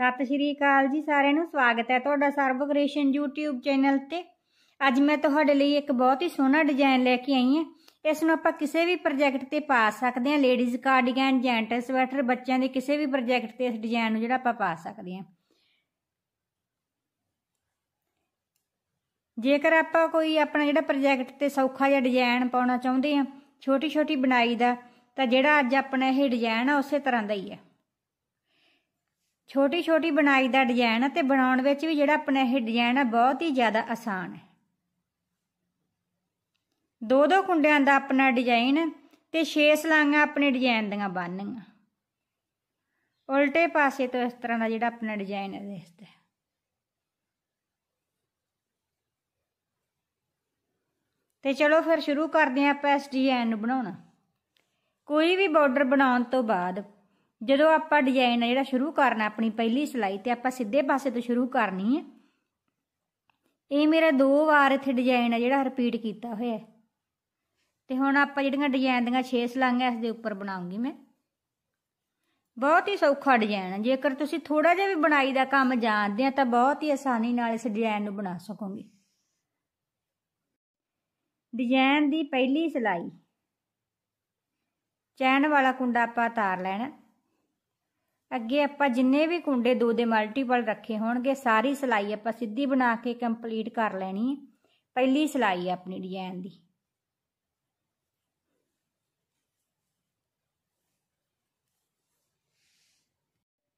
ਸਤਿ ਸ਼੍ਰੀ ਅਕਾਲ ਜੀ ਸਾਰਿਆਂ ਨੂੰ ਸਵਾਗਤ ਹੈ ਤੁਹਾਡਾ ਸਰਵ ਕ੍ਰੀਏਸ਼ਨ YouTube ਚੈਨਲ ਤੇ ਅੱਜ ਮੈਂ ਤੁਹਾਡੇ ਲਈ ਇੱਕ ਬਹੁਤ ਹੀ ਸੋਹਣਾ ਡਿਜ਼ਾਈਨ ਲੈ ਕੇ ਆਈ ਹਾਂ ਇਸ ਨੂੰ ਆਪਾਂ ਕਿਸੇ ਵੀ ਪ੍ਰੋਜੈਕਟ ਤੇ ਪਾ ਸਕਦੇ ਹਾਂ ਲੇਡੀਜ਼ ਕਾਰਡੀਗਨ ਜੈਂਟ ਸਵੈਟਰ ਬੱਚਿਆਂ ਦੇ ਕਿਸੇ ਵੀ ਪ੍ਰੋਜੈਕਟ ਤੇ ਇਸ ਡਿਜ਼ਾਈਨ ਨੂੰ ਜਿਹੜਾ ਆਪਾਂ ਪਾ ਸਕਦੇ ਹਾਂ ਜੇਕਰ ਆਪਾਂ ਕੋਈ ਆਪਣਾ ਜਿਹੜਾ ਪ੍ਰੋਜੈਕਟ ਤੇ ਸੌਖਾ ਜਿਹਾ ਡਿਜ਼ਾਈਨ ਪਾਉਣਾ ਚਾਹੁੰਦੇ ਆ ਛੋਟੀ ਛੋਟੀ ਬਣਾਈ ਦਾ ਤਾਂ ਜਿਹੜਾ ਅੱਜ ਆਪਣਾ ਇਹ ਡਿਜ਼ਾਈਨ ਆ ਉਸੇ ਤਰ੍ਹਾਂ ਦਾ ਹੀ ਆ ਛੋਟੀ ਛੋਟੀ ਬਣਾਈ ਦਾ ਡਿਜ਼ਾਈਨ ਤੇ ਬਣਾਉਣ ਵਿੱਚ ਵੀ ਜਿਹੜਾ ਆਪਣਾ ਇਹ ਡਿਜ਼ਾਈਨ ਆ ਬਹੁਤ ਹੀ ਜ਼ਿਆਦਾ ਆਸਾਨ ਹੈ ਦੋ ਦੋ ਕੁੰਡਿਆਂ ਦਾ ਆਪਣਾ ਡਿਜ਼ਾਈਨ ਤੇ 6 ਸਲਾਂਗਾ ਆਪਣੇ ਡਿਜ਼ਾਈਨ ਦੀਆਂ ਬੰਨਣੀਆਂ ਉਲਟੇ ਪਾਸੇ ਤੋਂ ਇਸ ਤਰ੍ਹਾਂ ਦਾ ਜਿਹੜਾ ਆਪਣਾ ਡਿਜ਼ਾਈਨ ਹੈ ਦੇਖਦੇ ਤੇ ਚਲੋ ਫਿਰ ਸ਼ੁਰੂ ਕਰਦੇ ਆਂ ਆਪਾਂ ਇਸ ਡਿਜ਼ਾਈਨ ਨੂੰ ਬਣਾਉਣਾ ਕੋਈ ਵੀ ਬਾਰਡਰ ਬਣਾਉਣ ਤੋਂ ਬਾਅਦ ਜਦੋਂ ਆਪਾਂ ਡਿਜ਼ਾਈਨ ਆ ਜਿਹੜਾ ਸ਼ੁਰੂ ਕਰਨਾ ਆਪਣੀ ਪਹਿਲੀ ਸਿਲਾਈ ਤੇ ਆਪਾਂ ਸਿੱਧੇ ਪਾਸੇ ਤੋਂ ਸ਼ੁਰੂ ਕਰਨੀ ਹੈ ਇਹ ਮੇਰਾ ਦੋ ਵਾਰ ਇੱਥੇ ਡਿਜ਼ਾਈਨ ਆ ਜਿਹੜਾ ਰਿਪੀਟ ਕੀਤਾ ਹੋਇਆ ਹੈ ਤੇ ਹੁਣ ਆਪਾਂ ਜਿਹੜੀਆਂ ਡਿਜ਼ਾਈਨ ਦੀਆਂ 6 ਸਲਾਂਗਾਂ ਇਸ ਦੇ ਉੱਪਰ ਬਣਾਉਂਗੀ ਮੈਂ ਬਹੁਤ ਹੀ ਸੌਖਾ ਡਿਜ਼ਾਈਨ ਹੈ ਜੇਕਰ ਤੁਸੀਂ ਥੋੜਾ ਜਿਹਾ ਵੀ ਬਣਾਈ ਦਾ ਕੰਮ ਜਾਣਦੇ ਆ ਤਾਂ ਬਹੁਤ ਹੀ ਆਸਾਨੀ ਨਾਲ ਇਸ ਡਿਜ਼ਾਈਨ ਨੂੰ ਬਣਾ ਸਕੋਗੇ ਡਿਜ਼ਾਈਨ ਦੀ ਪਹਿਲੀ ਸਿਲਾਈ ਚੈਨ ਵਾਲਾ ਕੁੰਡਾ ਆਪਾਂ ਤਾਰ ਲੈਣਾ ਅੱਗੇ ਆਪਾਂ ਜਿੰਨੇ ਵੀ ਕੁੰਡੇ ਦੋ ਦੇ ਮਲਟੀਪਲ ਰੱਖੇ ਹੋਣਗੇ ਸਾਰੀ ਸਿਲਾਈ ਆਪਾਂ ਸਿੱਧੀ ਬਣਾ ਕੇ ਕੰਪਲੀਟ ਕਰ ਲੈਣੀ ਹੈ ਪਹਿਲੀ ਸਿਲਾਈ ਆਪਣੀ ਡਿਜ਼ਾਈਨ ਦੀ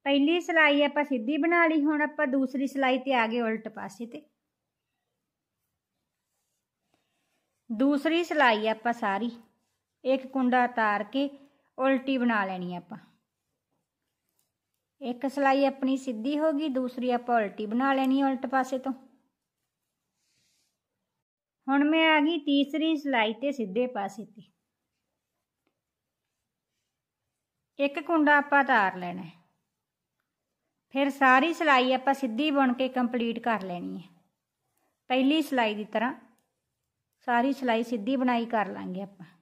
ਪਹਿਲੀ ਸਿਲਾਈ ਆਪਾਂ ਸਿੱਧੀ ਬਣਾ ਲਈ ਹੁਣ ਆਪਾਂ ਦੂਸਰੀ ਸਿਲਾਈ ਤੇ ਆ ਗਏ ਉਲਟ ਪਾਸੇ ਤੇ ਦੂਸਰੀ ਸਿਲਾਈ ਆਪਾਂ ਸਾਰੀ ਇੱਕ ਕੁੰਡਾ ਤਾਰ ਕੇ ਉਲਟੀ ਬਣਾ ਲੈਣੀ ਆਪਾਂ एक सिलाई अपनी सीधी होगी दूसरी आप उल्टी बना लेनी उल्ट पासे तो हूँ मैं आ गई तीसरी सिलाई तो सीधे पासे एक कुंडा आप उतार लेना फिर सारी सिलाई आप सीधी बुन के कंप्लीट कर लेनी है पहली सिलाई की तरह सारी सिलाई सीधी बनाई कर लेंगे अपना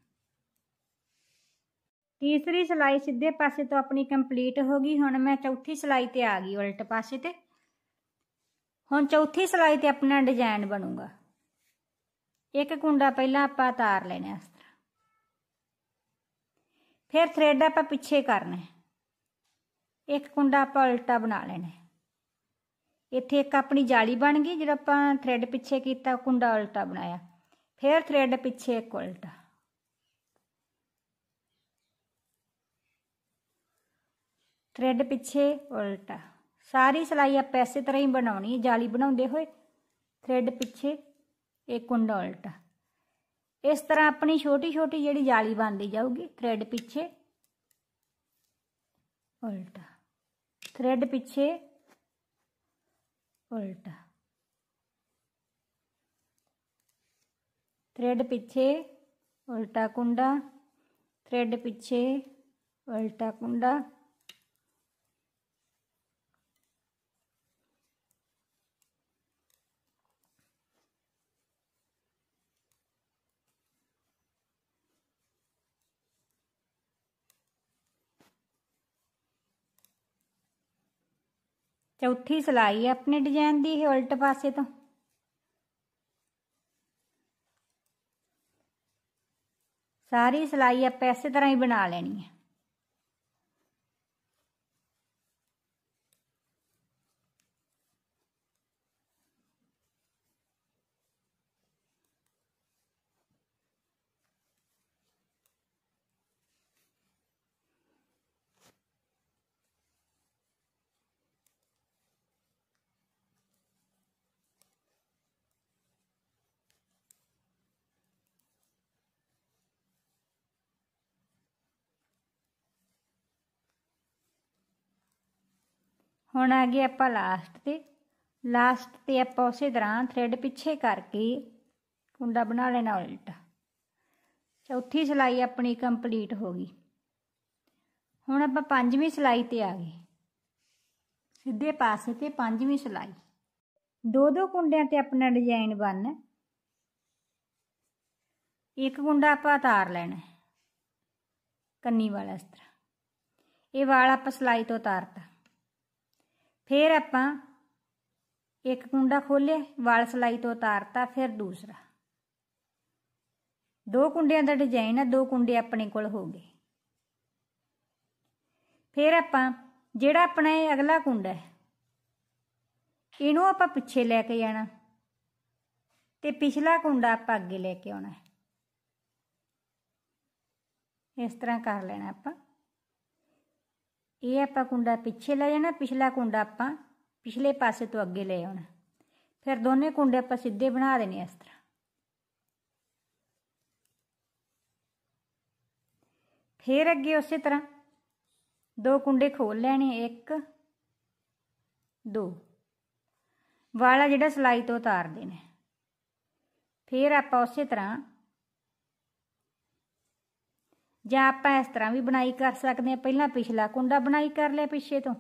ਤੀਸਰੀ ਸਲਾਈ ਸਿੱਧੇ ਪਾਸੇ ਤੋਂ ਆਪਣੀ ਕੰਪਲੀਟ ਹੋ ਗਈ ਹੁਣ ਮੈਂ ਚੌਥੀ ਸਲਾਈ ਤੇ ਆ ਗਈ ਉਲਟ ਪਾਸੇ ਤੇ ਹੁਣ ਚੌਥੀ ਸਲਾਈ ਤੇ ਆਪਣਾ ਡਿਜ਼ਾਈਨ ਬਣੂਗਾ ਇੱਕ ਕੁੰਡਾ ਪਹਿਲਾਂ ਆਪਾਂ ਤਾਰ ਲੈਣਾ ਇਸ ਤਰ੍ਹਾਂ ਫਿਰ ਥ੍ਰੈਡ ਆਪਾਂ ਪਿੱਛੇ ਕਰਨਾ ਇੱਕ ਕੁੰਡਾ ਆਪਾਂ ਉਲਟਾ ਬਣਾ ਲੈਣਾ ਇੱਥੇ ਇੱਕ ਆਪਣੀ ਜਾਲੀ ਬਣ ਗਈ ਜਿਹੜਾ ਆਪਾਂ ਥ੍ਰੈਡ ਪਿੱਛੇ ਕੀਤਾ ਕੁੰਡਾ ਉਲਟਾ ਬਣਾਇਆ ਫਿਰ ਥ੍ਰੈਡ ਪਿੱਛੇ ਇੱਕ ਉਲਟਾ ਥ੍ਰੈਡ ਪਿੱਛੇ ਉਲਟਾ ਸਾਰੀ ਸਲਾਈ ਆਪਾਂ ਇਸੇ ਤਰ੍ਹਾਂ ਹੀ ਬਣਾਉਣੀ ਹੈ ਜਾਲੀ ਬਣਾਉਂਦੇ ਹੋਏ ਥ੍ਰੈਡ ਪਿੱਛੇ ਇੱਕ ਕੁੰਡਾ ਉਲਟਾ ਇਸ ਤਰ੍ਹਾਂ ਆਪਣੀ ਛੋਟੀ ਛੋਟੀ ਜਿਹੜੀ ਜਾਲੀ ਬਣਦੀ ਜਾਊਗੀ ਥ੍ਰੈਡ ਪਿੱਛੇ ਉਲਟਾ ਥ੍ਰੈਡ ਪਿੱਛੇ ਉਲਟਾ थ्रेड पीछे उल्टा कुंडा थ्रेड पीछे उल्टा कुंडा ਚੌਥੀ ਸਲਾਈ ਹੈ ਆਪਣੇ ਡਿਜ਼ਾਈਨ ਦੀ ਇਹ ਉਲਟ ਪਾਸੇ ਤੋਂ ਸਾਰੀ ਸਲਾਈ ਆਪਾਂ ਇਸੇ ਤਰ੍ਹਾਂ ਹੀ ਬਣਾ ਲੈਣੀ ਹੈ ਹੁਣ ਆ ਗਏ ਆਪਾਂ ਲਾਸਟ ਤੇ ਲਾਸਟ ਤੇ ਆਪਾਂ ਉਸੇ ਤਰ੍ਹਾਂ ਥ੍ਰੈਡ ਪਿੱਛੇ ਕਰਕੇ ਕੁੰਡਾ ਬਣਾ ਲੈਣਾ ਉਲਟਾ ਚੌਥੀ ਸਲਾਈ ਆਪਣੀ ਕੰਪਲੀਟ ਹੋ ਗਈ ਹੁਣ ਆਪਾਂ ਪੰਜਵੀਂ ਸਲਾਈ ਤੇ ਆ ਗਏ ਸਿੱਧੇ ਪਾਸੇ ਤੇ ਪੰਜਵੀਂ ਸਲਾਈ ਦੋ ਦੋ ਕੁੰਡਿਆਂ ਤੇ ਆਪਣਾ ਡਿਜ਼ਾਈਨ ਬਣਨਾ ਇੱਕ ਕੁੰਡਾ ਆਪਾਂ ਉਤਾਰ ਲੈਣਾ ਕੰਨੀ ਵਾਲਾ ਇਸ ਤਰ੍ਹਾਂ ਇਹ ਵਾਲਾ ਆਪਾਂ ਸਲਾਈ ਤੋਂ ਉਤਾਰਤਾ ਫਿਰ ਆਪਾਂ ਇੱਕ ਕੁੰਡਾ ਖੋਲੇ ਵਾਲ ਸਲਾਈ ਤੋਂ ਉਤਾਰਤਾ ਫਿਰ ਦੂਸਰਾ ਦੋ ਕੁੰਡਿਆਂ ਦਾ ਡਿਜ਼ਾਈਨ ਆ ਦੋ ਕੁੰਡੇ ਆਪਣੇ ਕੋਲ ਹੋ ਗਏ ਫਿਰ ਆਪਾਂ ਜਿਹੜਾ ਆਪਣਾ ਇਹ ਅਗਲਾ ਕੁੰਡਾ ਹੈ ਇਹਨੂੰ ਆਪਾਂ ਪਿੱਛੇ ਲੈ ਕੇ ਜਾਣਾ ਤੇ ਪਿਛਲਾ ਕੁੰਡਾ ਆਪਾਂ ਅੱਗੇ ਲੈ ਕੇ ਆਉਣਾ ਇਸ ਤਰ੍ਹਾਂ ਕਰ ਲੈਣਾ ਆਪਾਂ ਇਹ ਆਪਾਂ ਕੁੰਡਾ ਪਿੱਛੇ ਲੈ ਜਾਣਾ ਪਿਛਲਾ ਕੁੰਡਾ ਆਪਾਂ ਪਿਛਲੇ ਪਾਸੇ ਤੋਂ ਅੱਗੇ ਲੈ ਆਉਣਾ ਫਿਰ ਦੋਨੇ ਕੁੰਡੇ ਆਪਾਂ ਸਿੱਧੇ ਬਣਾ ਦੇਣੇ ਇਸ ਤਰ੍ਹਾਂ ਫਿਰ ਅੱਗੇ ਉਸੇ ਤਰ੍ਹਾਂ ਦੋ ਕੁੰਡੇ ਖੋਲ ਲੈਣੇ ਇੱਕ ਦੋ ਵਾਲਾ ਜਿਹੜਾ ਸਲਾਈ ਤੋਂ ਉਤਾਰ ਦੇਣਾ ਫਿਰ ਆਪਾਂ ਉਸੇ ਤਰ੍ਹਾਂ या आप इस तरह भी बुनाई कर सकते हैं पहला पिछला कुंडा बुनाई कर लिया पिछे तो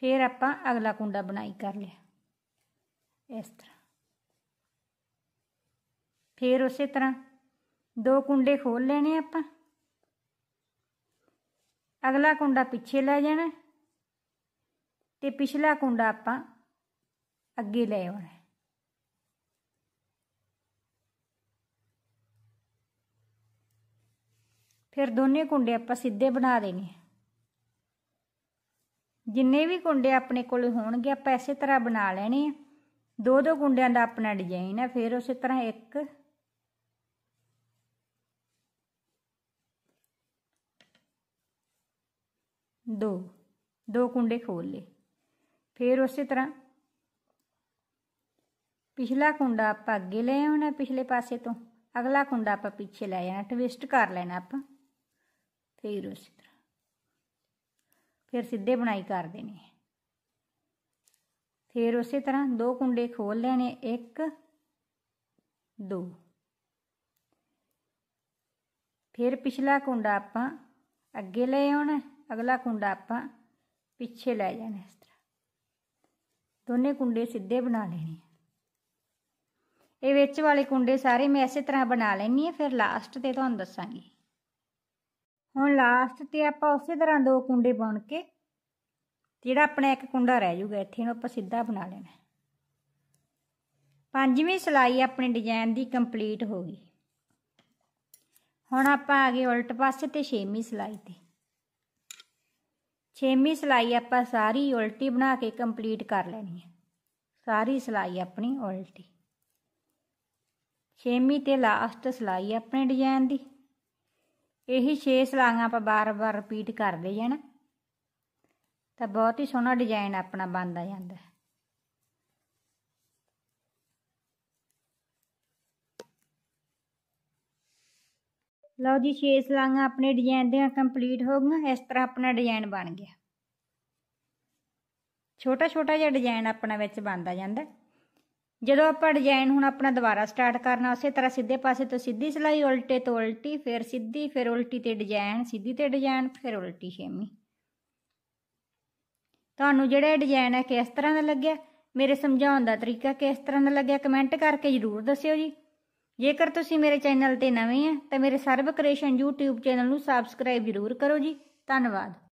फिर आप अगला कुंडा बुनाई कर लिया इस तरह फिर उस तरह दो कुंडे खोल लेने आप अगला कुंडा पिछे लै जाना तो पिछला कुंडा आप अगे ले आना ਫਿਰ ਦੋਨੇ ਕੁੰਡੇ ਆਪਾਂ ਸਿੱਧੇ ਬਣਾ ਦੇਣੇ ਜਿੰਨੇ ਵੀ ਕੁੰਡੇ ਆਪਣੇ ਕੋਲ ਹੋਣਗੇ ਆਪਾਂ ਐਸੇ ਤਰ੍ਹਾਂ ਬਣਾ ਲੈਣੇ ਆ ਦੋ ਦੋ ਕੁੰਡਿਆਂ ਦਾ ਆਪਣਾ ਡਿਜ਼ਾਈਨ ਹੈ ਫਿਰ ਉਸੇ ਤਰ੍ਹਾਂ ਇੱਕ ਦੋ ਦੋ ਕੁੰਡੇ ਖੋਲ ਲੇ ਫਿਰ ਉਸੇ ਤਰ੍ਹਾਂ ਪਿਛਲਾ ਕੁੰਡਾ ਆਪਾਂ ਅੱਗੇ ਲੈ ਆਉਣਾ ਪਿਛਲੇ ਪਾਸੇ ਤੋਂ ਅਗਲਾ ਕੁੰਡਾ ਆਪਾਂ ਪਿੱਛੇ ਲੈ ਜਾਣਾ ਟਵਿਸਟ ਕਰ ਲੈਣਾ ਆਪਾਂ ਫਿਰ ਉਸ ਤਰ੍ਹਾਂ ਫਿਰ ਸਿੱਧੇ ਬੁਣਾਈ ਕਰ ਦੇਣੀ ਹੈ ਫਿਰ ਉਸੇ ਤਰ੍ਹਾਂ ਦੋ ਕੁੰਡੇ ਖੋਲ ਲੈਣੇ ਇੱਕ ਦੋ ਫਿਰ ਪਿਛਲਾ ਕੁੰਡਾ ਆਪਾਂ ਅੱਗੇ ਲੈ ਆਉਣਾ ਅਗਲਾ ਕੁੰਡਾ ਆਪਾਂ ਪਿੱਛੇ ਲੈ ਜਾਣਾ ਇਸ ਤਰ੍ਹਾਂ ਦੋਨੇ ਕੁੰਡੇ ਸਿੱਧੇ ਬਣਾ ਲੈਣੇ ਇਹ ਵਿੱਚ ਵਾਲੇ ਕੁੰਡੇ ਸਾਰੇ ਮੈਂ ਇਸੇ ਤਰ੍ਹਾਂ ਬਣਾ ਲੈਣੀ ਹੈ ਫਿਰ ਲਾਸਟ ਤੇ ਤੁਹਾਨੂੰ ਦੱਸਾਂਗੀ ਹੁਣ ਲਾਸਟ ਤੇ ਆਪਾਂ ਉਸੇ ਤਰ੍ਹਾਂ ਦੋ ਕੁੰਡੇ ਬਣ ਕੇ ਜਿਹੜਾ ਆਪਣਾ ਇੱਕ ਕੁੰਡਾ ਰਹਿ ਜਾਊਗਾ ਇੱਥੇ ਨੂੰ ਆਪਾਂ ਸਿੱਧਾ ਬਣਾ ਲੈਣਾ ਪੰਜਵੀਂ ਸਲਾਈ ਆਪਣੇ ਡਿਜ਼ਾਈਨ ਦੀ ਕੰਪਲੀਟ ਹੋ ਗਈ ਹੁਣ ਆਪਾਂ ਆ ਗਏ ਉਲਟ ਪਾਸੇ ਤੇ ਛੇਵੀਂ ਸਲਾਈ ਤੇ ਛੇਵੀਂ ਸਲਾਈ ਆਪਾਂ ਸਾਰੀ ਉਲਟੀ ਬਣਾ ਕੇ ਕੰਪਲੀਟ ਕਰ ਲੈਣੀ ਹੈ ਸਾਰੀ ਸਲਾਈ ਆਪਣੀ ਉਲਟੀ ਛੇਵੀਂ ਤੇ ਲਾਸਟ ਸਲਾਈ ਆਪਣੇ ਡਿਜ਼ਾਈਨ ਦੀ ਇਹੀ 6 ਸਲਾਈਆਂ ਆਪਾਂ ਬਾਰ-ਬਾਰ ਰਿਪੀਟ ਕਰਦੇ ਜਾਣਾ ਤਾਂ ਬਹੁਤ ਹੀ ਸੋਹਣਾ ਡਿਜ਼ਾਈਨ ਆਪਣਾ ਬਣਦਾ ਜਾਂਦਾ ਹੈ ਲਓ ਜੀ 6 ਸਲਾਈਆਂ ਆਪਣੇ ਡਿਜ਼ਾਈਨ ਦੀਆਂ ਕੰਪਲੀਟ ਹੋ ਗਈਆਂ ਇਸ ਤਰ੍ਹਾਂ ਆਪਣਾ ਡਿਜ਼ਾਈਨ ਬਣ ਗਿਆ ਛੋਟਾ ਛੋਟਾ ਜਿਹਾ ਡਿਜ਼ਾਈਨ ਆਪਣਾ ਵਿੱਚ ਬਣਦਾ ਜਾਂਦਾ ਜਦੋਂ ਆਪਾਂ ਡਿਜ਼ਾਈਨ ਹੁਣ ਆਪਣਾ ਦੁਬਾਰਾ ਸਟਾਰਟ ਕਰਨਾ ਉਸੇ ਤਰ੍ਹਾਂ ਸਿੱਧੇ ਪਾਸੇ ਤੋਂ ਸਿੱਧੀ ਸਲਾਈ ਉਲਟੇ ਤੋਂ ਉਲਟੀ ਫਿਰ ਸਿੱਧੀ ਫਿਰ ਉਲਟੀ ਤੇ ਡਿਜ਼ਾਈਨ ਸਿੱਧੀ ਤੇ ਡਿਜ਼ਾਈਨ ਫਿਰ ਉਲਟੀ ਛੇਵੀਂ ਤੁਹਾਨੂੰ ਜਿਹੜਾ ਡਿਜ਼ਾਈਨ ਹੈ ਕਿਸ ਤਰ੍ਹਾਂ ਦਾ ਲੱਗਿਆ ਮੇਰੇ ਸਮਝਾਉਣ ਦਾ ਤਰੀਕਾ ਕਿਸ ਤਰ੍ਹਾਂ ਦਾ ਲੱਗਿਆ ਕਮੈਂਟ ਕਰਕੇ ਜ਼ਰੂਰ ਦੱਸਿਓ ਜੀ ਜੇਕਰ ਤੁਸੀਂ ਮੇਰੇ ਚੈਨਲ ਤੇ ਨਵੇਂ ਆ ਤਾਂ ਮੇਰੇ ਸਰਵ ਕ੍ਰੀਏਸ਼ਨ YouTube ਚੈਨਲ ਨੂੰ ਸਬਸਕ੍ਰਾਈਬ ਜ਼ਰੂਰ ਕਰੋ ਜੀ ਧੰਨਵਾਦ